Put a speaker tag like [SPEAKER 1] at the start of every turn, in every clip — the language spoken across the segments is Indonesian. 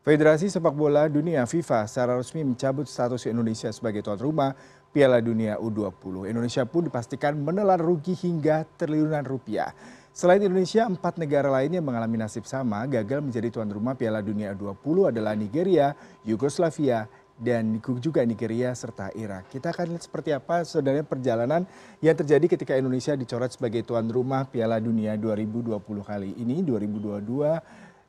[SPEAKER 1] federasi sepak bola dunia fifa secara resmi mencabut status indonesia sebagai tuan rumah piala dunia u 20 indonesia pun dipastikan menelan rugi hingga triliunan rupiah selain indonesia empat negara lainnya mengalami nasib sama gagal menjadi tuan rumah piala dunia u 20 adalah nigeria yugoslavia dan juga Nigeria serta Irak. Kita akan lihat seperti apa sebenarnya perjalanan yang terjadi ketika Indonesia dicoret sebagai tuan rumah Piala Dunia 2020 kali ini 2022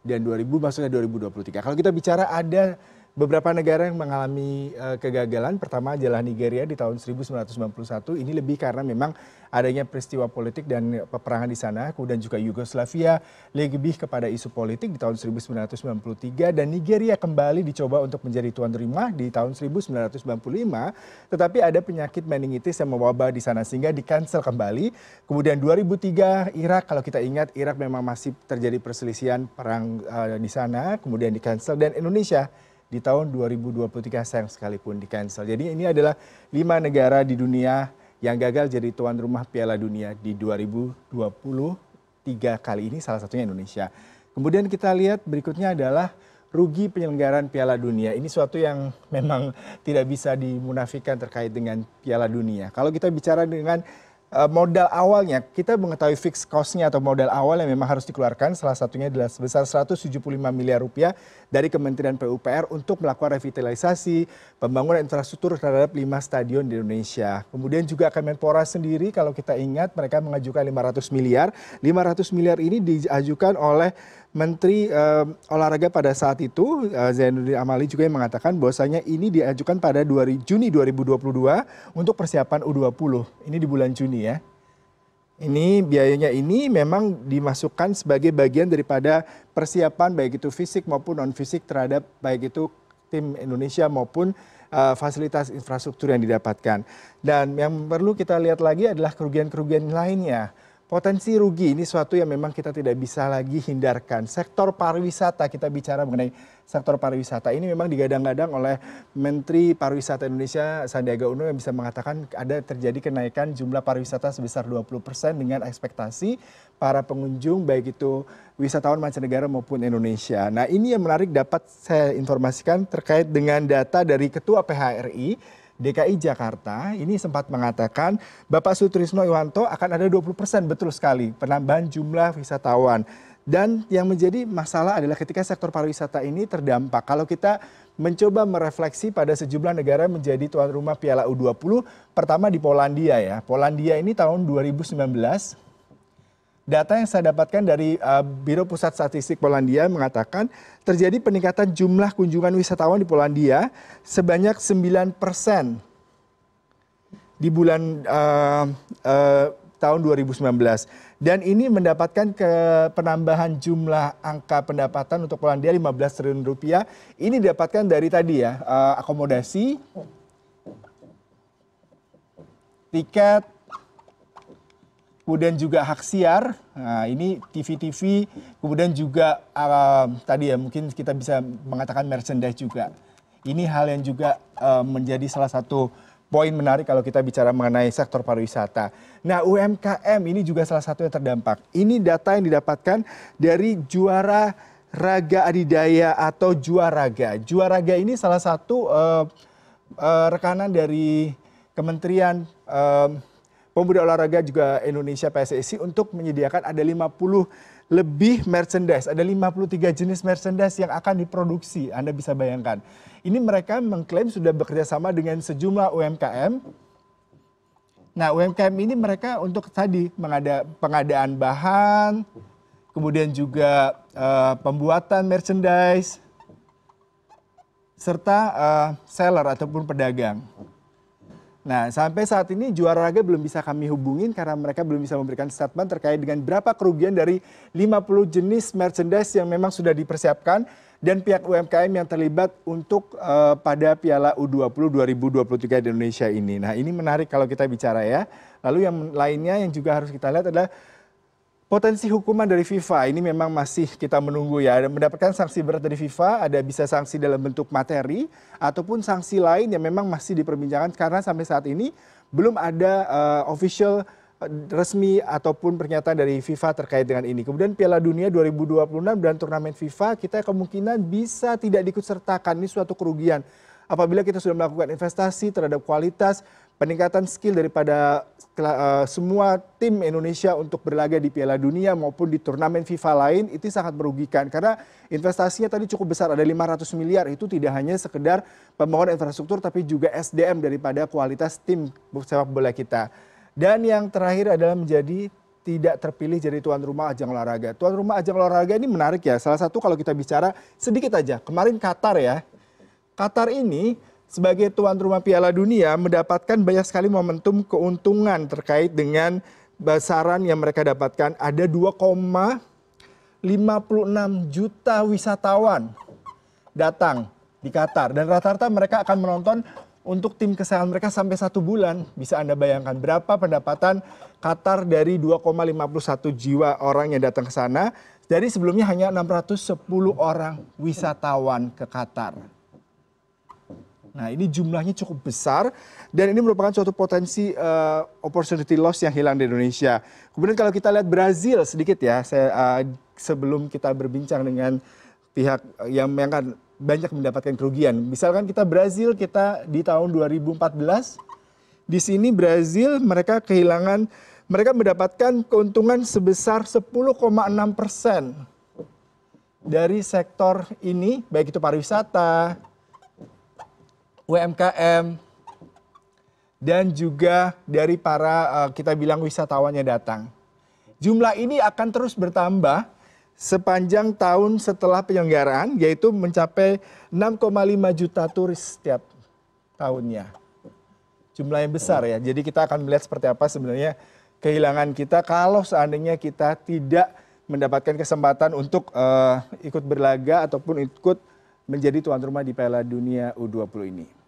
[SPEAKER 1] dan 2000 maksudnya 2023. Kalau kita bicara ada beberapa negara yang mengalami eh, kegagalan pertama adalah nigeria di tahun seribu sembilan ratus sembilan puluh satu ini lebih karena memang adanya peristiwa politik dan peperangan di sana kemudian juga yugoslavia lebih kepada isu politik di tahun seribu sembilan ratus sembilan puluh tiga dan nigeria kembali dicoba untuk menjadi tuan rumah di tahun seribu sembilan ratus sembilan puluh lima tetapi ada penyakit meningitis yang mewabah di sana sehingga di cancel kembali kemudian 2003 Irak kalau kita ingat Irak memang masih terjadi perselisihan perang uh, di sana kemudian di cancel dan Indonesia di tahun 2023 sayang sekalipun di cancel. Jadi ini adalah lima negara di dunia yang gagal jadi tuan rumah Piala Dunia di 2023 kali ini salah satunya Indonesia. Kemudian kita lihat berikutnya adalah rugi penyelenggaraan Piala Dunia. Ini suatu yang memang tidak bisa dimunafikan terkait dengan Piala Dunia. Kalau kita bicara dengan Eh, modal awalnya kita mengetahui fixed cost-nya atau modal awal yang memang harus dikeluarkan salah satunya adalah sebesar 175 miliar rupiah dari Kementerian PUPR untuk melakukan revitalisasi pembangunan infrastruktur terhadap lima stadion di Indonesia. Kemudian juga Kemenpora sendiri kalau kita ingat mereka mengajukan 500 miliar. 500 miliar ini diajukan oleh Menteri uh, Olahraga pada saat itu uh, Zainuddin Amali juga yang mengatakan bahwasanya ini diajukan pada 2, Juni 2022 untuk persiapan U20. Ini di bulan Juni ya. Ini biayanya ini memang dimasukkan sebagai bagian daripada persiapan baik itu fisik maupun non fisik terhadap baik itu tim Indonesia maupun uh, fasilitas infrastruktur yang didapatkan. Dan yang perlu kita lihat lagi adalah kerugian-kerugian lainnya Potensi rugi ini suatu yang memang kita tidak bisa lagi hindarkan. Sektor pariwisata, kita bicara mengenai sektor pariwisata ini memang digadang-gadang oleh Menteri Pariwisata Indonesia Sandiaga Uno yang bisa mengatakan ada terjadi kenaikan jumlah pariwisata sebesar 20% dengan ekspektasi para pengunjung baik itu wisatawan mancanegara maupun Indonesia. Nah ini yang menarik dapat saya informasikan terkait dengan data dari Ketua PHRI DKI Jakarta ini sempat mengatakan Bapak Sutrisno Iwanto akan ada 20% betul sekali penambahan jumlah wisatawan. Dan yang menjadi masalah adalah ketika sektor pariwisata ini terdampak. Kalau kita mencoba merefleksi pada sejumlah negara menjadi tuan rumah Piala U20, pertama di Polandia ya. Polandia ini tahun 2019 data yang saya dapatkan dari eh, Biro Pusat Statistik Polandia mengatakan terjadi peningkatan jumlah kunjungan wisatawan di Polandia sebanyak 9 persen di bulan uh, uh, tahun 2019 dan ini mendapatkan ke penambahan jumlah angka pendapatan untuk Polandia 15 triliun rupiah ini didapatkan dari tadi ya uh, akomodasi tiket kemudian juga hak siar. Nah, ini TV-TV, kemudian juga uh, tadi ya mungkin kita bisa mengatakan merchandise juga. Ini hal yang juga uh, menjadi salah satu poin menarik kalau kita bicara mengenai sektor pariwisata. Nah, UMKM ini juga salah satu yang terdampak. Ini data yang didapatkan dari juara Raga Adidaya atau Juaraga. Juaraga ini salah satu uh, uh, rekanan dari Kementerian uh, pemuda olahraga juga Indonesia PSSI untuk menyediakan ada 50 lebih merchandise. Ada 53 jenis merchandise yang akan diproduksi. Anda bisa bayangkan. Ini mereka mengklaim sudah bekerja sama dengan sejumlah UMKM. Nah, UMKM ini mereka untuk tadi mengada pengadaan bahan, kemudian juga uh, pembuatan merchandise serta uh, seller ataupun pedagang. Nah, sampai saat ini juara raga belum bisa kami hubungin karena mereka belum bisa memberikan statement terkait dengan berapa kerugian dari 50 jenis merchandise yang memang sudah dipersiapkan dan pihak UMKM yang terlibat untuk uh, pada Piala U20 2023 di Indonesia ini. Nah, ini menarik kalau kita bicara ya. Lalu yang lainnya yang juga harus kita lihat adalah Potensi hukuman dari FIFA ini memang masih kita menunggu ya. Mendapatkan sanksi berat dari FIFA ada bisa sanksi dalam bentuk materi ataupun sanksi lain yang memang masih diperbincangkan karena sampai saat ini belum ada uh, official eh, resmi ataupun pernyataan dari FIFA terkait dengan ini. Kemudian Piala Dunia 2026 dan turnamen FIFA kita kemungkinan bisa tidak diikut ini suatu kerugian apabila kita sudah melakukan investasi terhadap kualitas peningkatan skill daripada eh, semua tim Indonesia untuk berlaga di Piala Dunia maupun di turnamen FIFA lain itu sangat merugikan karena investasinya tadi cukup besar ada 500 miliar itu tidak hanya sekedar pembangunan infrastruktur tapi juga SDM daripada kualitas tim sepak bola kita. Dan yang terakhir adalah menjadi tidak terpilih jadi tuan rumah ajang olahraga. Tuan rumah ajang olahraga ini menarik ya. Salah satu kalau kita bicara sedikit aja. Kemarin Qatar ya. Qatar ini sebagai tuan rumah Piala Dunia mendapatkan banyak sekali momentum keuntungan terkait dengan besaran yang mereka dapatkan. Ada 2,56 juta wisatawan datang di Qatar dan rata-rata mereka akan menonton untuk tim kesehatan mereka sampai satu bulan. Bisa Anda bayangkan berapa pendapatan Qatar dari 2,51 jiwa orang yang datang ke sana dari sebelumnya hanya 610 orang wisatawan ke Qatar. Nah ini jumlahnya cukup besar dan ini merupakan suatu potensi uh, opportunity loss yang hilang di Indonesia. Kemudian kalau kita lihat Brazil sedikit ya, saya, uh, sebelum kita berbincang dengan pihak yang, yang kan banyak mendapatkan kerugian. Misalkan kita Brazil kita di tahun 2014 di sini Brazil mereka kehilangan mereka mendapatkan keuntungan sebesar 10,6 persen dari sektor ini, baik itu pariwisata, umkm dan juga dari para eh, kita bilang wisatawannya datang. Jumlah ini akan terus bertambah sepanjang tahun setelah penyelenggaraan yaitu mencapai 6,5 juta turis setiap tahunnya. Jumlah yang besar ya. Jadi kita akan melihat seperti apa sebenarnya kehilangan kita kalau seandainya kita tidak mendapatkan kesempatan untuk uh, ikut berlaga ataupun ikut menjadi tuan rumah di Piala Dunia U20 ini.